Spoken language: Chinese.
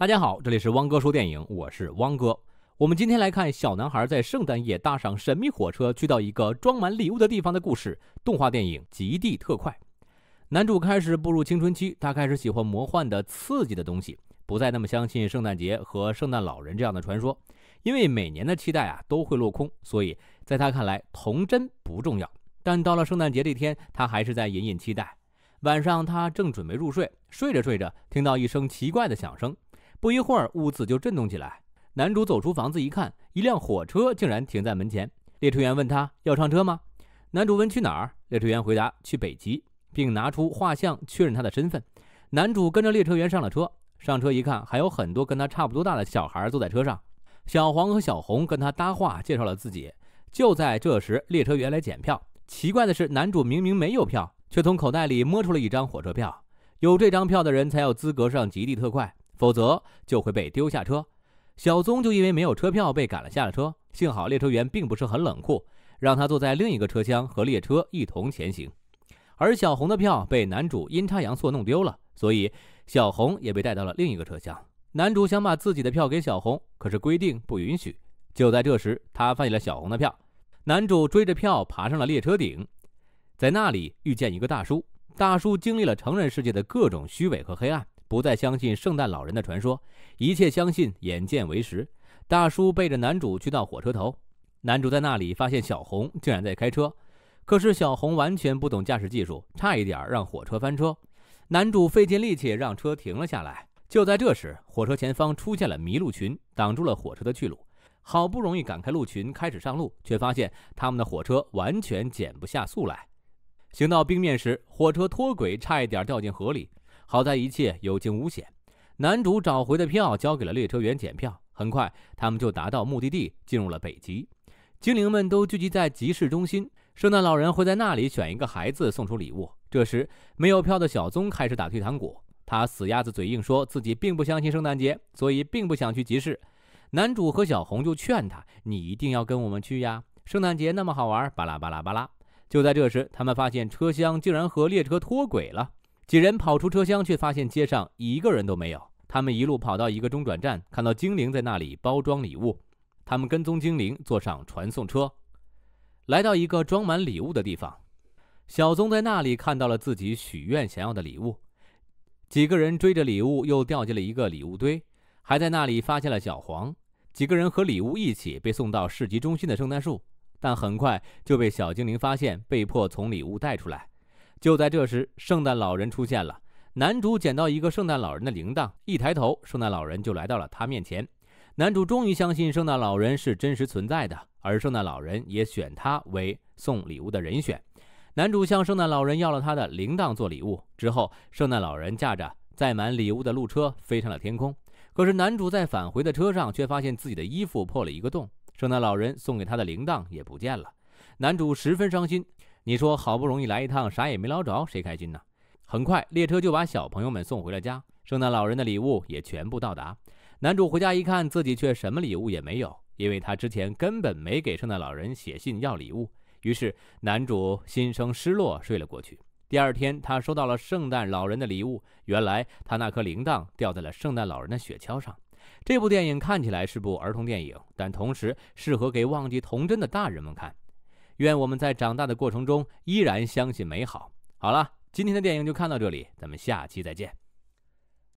大家好，这里是汪哥说电影，我是汪哥。我们今天来看小男孩在圣诞夜搭上神秘火车去到一个装满礼物的地方的故事。动画电影《极地特快》。男主开始步入青春期，他开始喜欢魔幻的、刺激的东西，不再那么相信圣诞节和圣诞老人这样的传说，因为每年的期待啊都会落空，所以在他看来童真不重要。但到了圣诞节这天，他还是在隐隐期待。晚上，他正准备入睡，睡着睡着，听到一声奇怪的响声。不一会儿，屋子就震动起来。男主走出房子一看，一辆火车竟然停在门前。列车员问他要上车吗？男主问去哪儿。列车员回答：“去北极。”并拿出画像确认他的身份。男主跟着列车员上了车。上车一看，还有很多跟他差不多大的小孩坐在车上。小黄和小红跟他搭话，介绍了自己。就在这时，列车员来检票。奇怪的是，男主明明没有票，却从口袋里摸出了一张火车票。有这张票的人才有资格上极地特快。否则就会被丢下车，小宗就因为没有车票被赶了下了车。幸好列车员并不是很冷酷，让他坐在另一个车厢和列车一同前行。而小红的票被男主阴差阳错弄丢了，所以小红也被带到了另一个车厢。男主想把自己的票给小红，可是规定不允许。就在这时，他发现了小红的票，男主追着票爬上了列车顶，在那里遇见一个大叔。大叔经历了成人世界的各种虚伪和黑暗。不再相信圣诞老人的传说，一切相信眼见为实。大叔背着男主去到火车头，男主在那里发现小红竟然在开车，可是小红完全不懂驾驶技术，差一点让火车翻车。男主费尽力气让车停了下来。就在这时，火车前方出现了麋鹿群，挡住了火车的去路。好不容易赶开鹿群，开始上路，却发现他们的火车完全减不下速来。行到冰面时，火车脱轨，差一点掉进河里。好在一切有惊无险，男主找回的票交给了列车员检票，很快他们就达到目的地，进入了北极。精灵们都聚集在集市中心，圣诞老人会在那里选一个孩子送出礼物。这时，没有票的小棕开始打退堂鼓，他死鸭子嘴硬，说自己并不相信圣诞节，所以并不想去集市。男主和小红就劝他：“你一定要跟我们去呀，圣诞节那么好玩！”巴拉巴拉巴拉。就在这时，他们发现车厢竟然和列车脱轨了。几人跑出车厢，却发现街上一个人都没有。他们一路跑到一个中转站，看到精灵在那里包装礼物。他们跟踪精灵，坐上传送车，来到一个装满礼物的地方。小宗在那里看到了自己许愿想要的礼物。几个人追着礼物，又掉进了一个礼物堆，还在那里发现了小黄。几个人和礼物一起被送到市集中心的圣诞树，但很快就被小精灵发现，被迫从礼物带出来。就在这时，圣诞老人出现了。男主捡到一个圣诞老人的铃铛，一抬头，圣诞老人就来到了他面前。男主终于相信圣诞老人是真实存在的，而圣诞老人也选他为送礼物的人选。男主向圣诞老人要了他的铃铛做礼物之后，圣诞老人驾着载满礼物的路车飞上了天空。可是，男主在返回的车上却发现自己的衣服破了一个洞，圣诞老人送给他的铃铛也不见了。男主十分伤心。你说好不容易来一趟，啥也没捞着，谁开心呢？很快，列车就把小朋友们送回了家，圣诞老人的礼物也全部到达。男主回家一看，自己却什么礼物也没有，因为他之前根本没给圣诞老人写信要礼物。于是，男主心生失落，睡了过去。第二天，他收到了圣诞老人的礼物，原来他那颗铃铛掉在了圣诞老人的雪橇上。这部电影看起来是部儿童电影，但同时适合给忘记童真的大人们看。愿我们在长大的过程中依然相信美好。好了，今天的电影就看到这里，咱们下期再见。